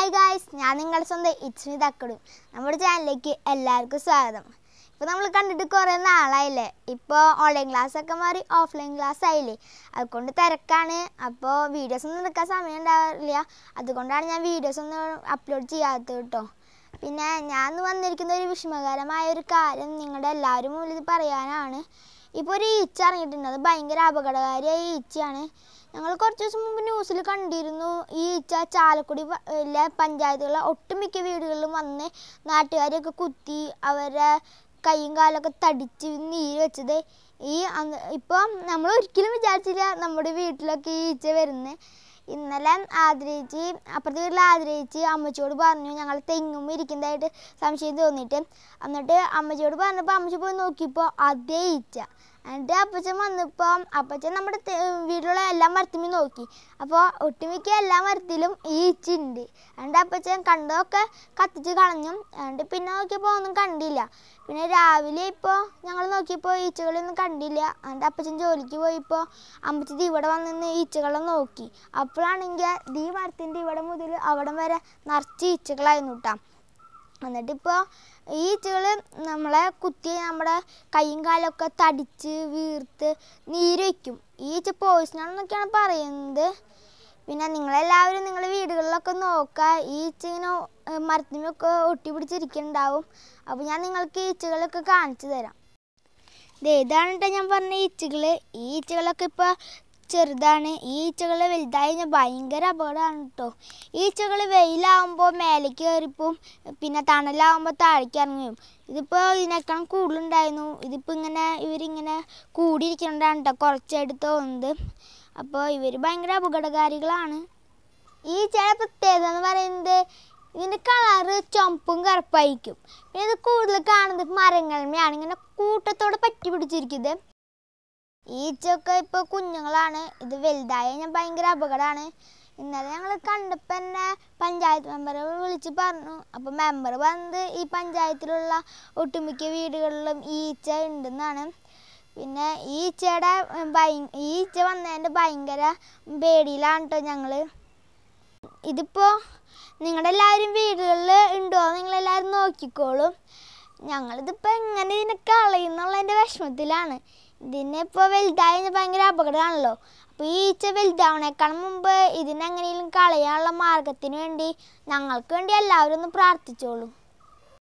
hi guys ഞാൻ നിങ്ങളുടെ സ്വന്തം ഇച്ഛനി തക്കടും നമ്മുടെ ചാനലിലേക്ക് എല്ലാവർക്കും സ്വാഗതം ഇപ്പോൾ നമ്മൾ കണ്ടിട്ട് കുറേ നാളായില്ലേ ഇപ്പോൾ ഓൺലൈൻ ക്ലാസ് ഒക്കെ മാറി ഓഫ്ലൈൻ ക്ലാസ് ആയില്ലേ അതുകൊണ്ട് തിരക്കാണ് അപ്പോൾ വീഡിയോസ് ഒന്നും എടുക്കാൻ സമയം ഉണ്ടാവില്ല അതുകൊണ്ടാണ് ഞാൻ വീഡിയോസ് ഒന്നും അപ്ലോഡ് ചെയ്യാത്തത് കേട്ടോ പിന്നെ ഞാൻ വന്നിരിക്കുന്ന ഒരു വിഷമകരമായ ഒരു കാര്യം നിങ്ങളുടെ എല്ലാവരും മുന്നിൽ പറയാനാണ് ഇപ്പോൾ ഒരു ഈച്ച ഇറങ്ങിയിട്ടുണ്ട് അത് ഭയങ്കര അപകടകാരിയായ ഈച്ചയാണ് ഞങ്ങൾ കുറച്ച് ദിവസം മുമ്പ് ന്യൂസിൽ കണ്ടിരുന്നു ഈ ഈച്ച ചാലക്കുടി എല്ലാ പഞ്ചായത്തുകളിലെ ഒട്ടുമിക്ക വീടുകളിലും വന്ന് നാട്ടുകാരെയൊക്കെ കുത്തി അവരെ കൈയും കാലൊക്കെ തടിച്ച് നീര് വെച്ചത് ഈ ഇപ്പോൾ നമ്മൾ ഒരിക്കലും വിചാരിച്ചില്ല നമ്മുടെ വീട്ടിലൊക്കെ ഈ ഈച്ച വരുന്നത് ഇന്നലെ ആദരിച്ച് അപ്പുറത്തെ വീട്ടിൽ ആദരിച്ച് അമ്മച്ചിയോട് പറഞ്ഞു ഞങ്ങൾ തെങ്ങും ഇരിക്കുന്നതായിട്ട് സംശയം തോന്നിയിട്ട് എന്നിട്ട് അമ്മച്ചിയോട് പറഞ്ഞപ്പോൾ അമ്മച്ചി പോയി നോക്കിയപ്പോൾ അതേ ഈച്ച എന്നിട്ട് അപ്പച്ചൻ വന്നപ്പോൾ അപ്പച്ചൻ നമ്മുടെ വീട്ടിലുള്ള എല്ലാ മരത്തിനും നോക്കി അപ്പോൾ ഒട്ടുമിക്ക എല്ലാ മരത്തിലും ഈ ഈച്ച ഉണ്ട് എന്നിട്ട് അപ്പച്ചൻ കണ്ടതൊക്കെ കത്തിച്ച് കളഞ്ഞു എന്നിട്ട് പിന്നെ നോക്കിയപ്പോൾ ഒന്നും കണ്ടില്ല പിന്നെ രാവിലെ ഇപ്പോൾ ഞങ്ങൾ നോക്കിയപ്പോൾ ഈച്ചകളൊന്നും കണ്ടില്ല കണ്ടില്ല എൻ്റെ അപ്പച്ചൻ ജോലിക്ക് പോയിപ്പോൾ അമ്മച്ചി ദീ ഇവിടെ വന്നിന്ന് ഈച്ചകളെ നോക്കി അപ്പോഴാണെങ്കിൽ ദീ മരത്തിൻ്റെ ഇവിടെ മുതൽ അവിടം വരെ നിറച്ച് ഈച്ചകളായിരുന്നു കേട്ടോ എന്നിട്ടിപ്പോൾ ഈ ഈച്ചകൾ നമ്മളെ കുത്തി നമ്മുടെ കൈയും കാലൊക്കെ തടിച്ച് വീർത്ത് നീര് വയ്ക്കും ഈച്ച പോയിസണാണെന്നൊക്കെയാണ് പറയുന്നത് പിന്നെ നിങ്ങളെല്ലാവരും നിങ്ങളുടെ വീടുകളിലൊക്കെ നോക്കുക ഈച്ച ഇങ്ങനെ മരത്തിനൊക്കെ ഒട്ടിപ്പിടിച്ചിരിക്കുന്നുണ്ടാവും അപ്പോൾ ഞാൻ നിങ്ങൾക്ക് ഈച്ചകളൊക്കെ കാണിച്ചു തരാം ഇതാണ് കേട്ടോ ഞാൻ പറഞ്ഞ ഈച്ചകൾ ഈ ഈച്ചകളൊക്കെ ഇപ്പോൾ ചെറുതാണ് ഈ ഈച്ചകൾ വലുതായി ഭയങ്കര അപകടമാണ് കേട്ടോ ഈച്ചകൾ വെയിലാവുമ്പോൾ മേലേക്ക് കയറിപ്പോവും പിന്നെ തണലാവുമ്പോൾ താഴേക്ക് ഇറങ്ങും ഇതിപ്പോൾ ഇതിനേക്കാളും കൂടുതലുണ്ടായിരുന്നു ഇതിപ്പോൾ ഇങ്ങനെ ഇവരിങ്ങനെ കൂടിയിരിക്കുന്നതാണ് കേട്ടോ കുറച്ചെടുത്ത് തോന്നുന്നത് അപ്പോൾ ഇവർ ഭയങ്കര അപകടകാരികളാണ് ഈ ചില പ്രത്യേകത എന്ന് പറയുന്നത് ഇതിൻ്റെ കളറ് ചുമപ്പും കറുപ്പായിരിക്കും പിന്നെ ഇത് കൂടുതൽ കാണുന്നത് മരങ്ങളിലാണ് ഇങ്ങനെ കൂട്ടത്തോടെ പറ്റി പിടിച്ചിരിക്കുന്നത് ഈച്ചൊക്കെ ഇപ്പോൾ കുഞ്ഞുങ്ങളാണ് ഇത് വലുതായ ഞാൻ ഭയങ്കര അപകടമാണ് ഇന്നലെ ഞങ്ങൾ കണ്ടപ്പോൾ തന്നെ പഞ്ചായത്ത് മെമ്പറെ വിളിച്ച് പറഞ്ഞു അപ്പോൾ മെമ്പർ പറഞ്ഞത് ഈ പഞ്ചായത്തിലുള്ള ഒട്ടുമിക്ക വീടുകളിലും ഈച്ച ഉണ്ടെന്നാണ് പിന്നെ ഈച്ചയുടെ ഭയ ഈച്ച വന്നതിൻ്റെ ഭയങ്കര പേടിയിലാണ് കേട്ടോ ഞങ്ങൾ ഇതിപ്പോൾ നിങ്ങളെല്ലാവരും വീടുകളിൽ ഉണ്ടോ നിങ്ങളെല്ലാവരും നോക്കിക്കോളും ഞങ്ങളിതിപ്പോൾ എങ്ങനെ ഇതിനെ കളയുന്നുള്ളതിൻ്റെ വിഷമത്തിലാണ് ഇതിനിപ്പോൾ വലുതായി കഴിഞ്ഞാൽ ഭയങ്കര അപകടമാണല്ലോ അപ്പോൾ ഈ ഈച്ച വലുതാവണേക്കാൾ മുമ്പ് ഇതിനെങ്ങനെയും കളയാനുള്ള മാർഗത്തിന് വേണ്ടി ഞങ്ങൾക്ക് വേണ്ടി എല്ലാവരും ഒന്ന് പ്രാർത്ഥിച്ചോളൂ